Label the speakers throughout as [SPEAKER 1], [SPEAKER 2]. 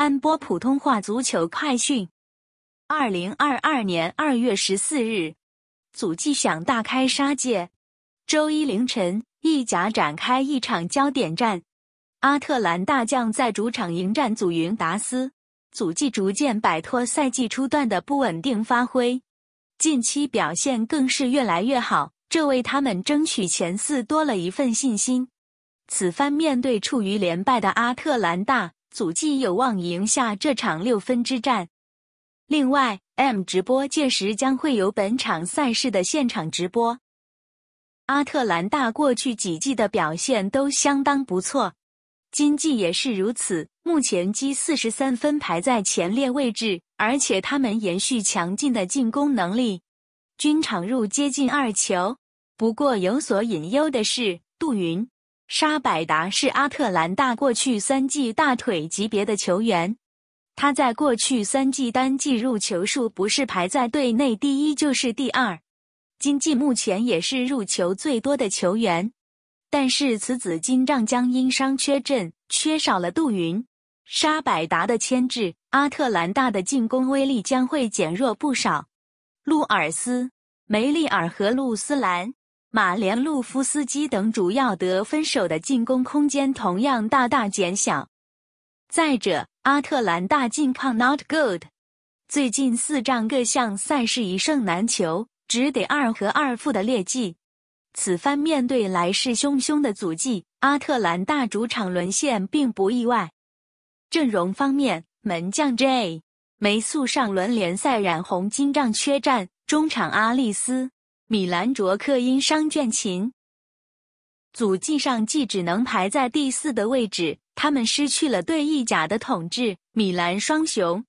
[SPEAKER 1] 安播普通话足球快讯：二零二二年二月十四日，祖迹想大开杀戒。周一凌晨，意甲展开一场焦点战，阿特兰大将在主场迎战祖云达斯。祖迹逐渐摆脱赛季初段的不稳定发挥，近期表现更是越来越好，这为他们争取前四多了一份信心。此番面对处于连败的阿特兰大。祖继有望赢下这场六分之战。另外，M 直播届时将会有本场赛事的现场直播。阿特兰大过去几季的表现都相当不错，今季也是如此。目前积四十三分排在前列位置，而且他们延续强劲的进攻能力，均场入接近二球。不过有所隐忧的是杜云。沙百达是阿特兰大过去三季大腿级别的球员，他在过去三季单季入球数不是排在队内第一就是第二，今季目前也是入球最多的球员。但是此子今仗将因伤缺阵，缺少了杜云、沙百达的牵制，阿特兰大的进攻威力将会减弱不少。路尔斯、梅利尔和路斯兰。马连路夫斯基等主要得分手的进攻空间同样大大减小。再者，阿特兰大近况 not good，最近四仗各项赛事一胜难求，只得二和二负的劣迹。此番面对来势汹汹的阻击，阿特兰大主场沦陷并不意外。阵容方面，门将 J 梅素上轮联赛染红金缺战，中场阿利斯。米兰卓克因伤倦勤，组记上季只能排在第四的位置，他们失去了对意甲的统治。米兰双雄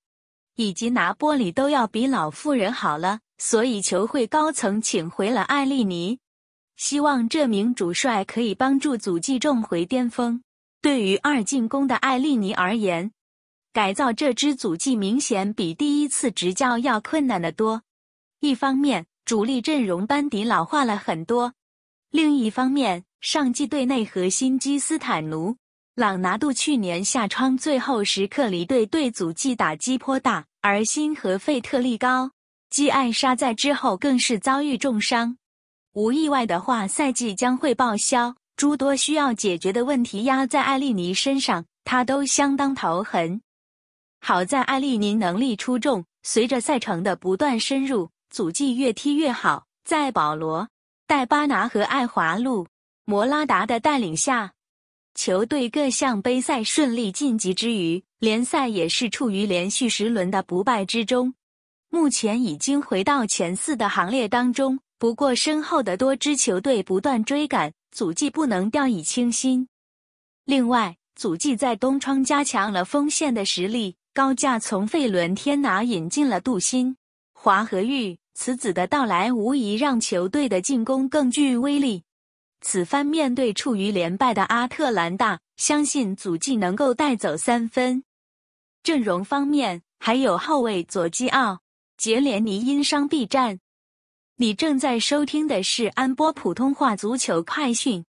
[SPEAKER 1] 以及拿波里都要比老妇人好了，所以球会高层请回了艾利尼，希望这名主帅可以帮助祖记重回巅峰。对于二进攻的艾利尼而言，改造这支足记明显比第一次执教要困难得多。一方面，主力阵容班底老化了很多，另一方面，上季队内核心基斯坦奴·朗拿度去年下窗最后时刻离队，对组季打击颇大；而新和费特利高、基艾沙在之后更是遭遇重伤，无意外的话，赛季将会报销。诸多需要解决的问题压在艾利尼身上，他都相当头疼。好在艾利尼能力出众，随着赛程的不断深入。祖迹越踢越好，在保罗、戴巴拿和爱华路、摩拉达的带领下，球队各项杯赛顺利晋级之余，联赛也是处于连续十轮的不败之中，目前已经回到前四的行列当中。不过身后的多支球队不断追赶，祖迹不能掉以轻心。另外，祖迹在东窗加强了锋线的实力，高价从费伦天拿引进了杜新华和玉。此子的到来无疑让球队的进攻更具威力。此番面对处于连败的阿特兰大，相信祖继能够带走三分。阵容方面，还有后卫左基奥、杰连尼因伤避战。你正在收听的是安波普通话足球快讯。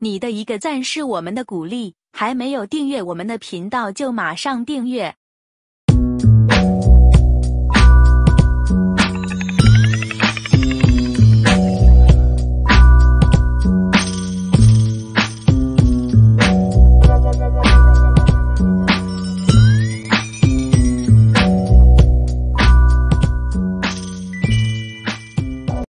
[SPEAKER 1] 你的一个赞是我们的鼓励。还没有订阅我们的频道就马上订阅。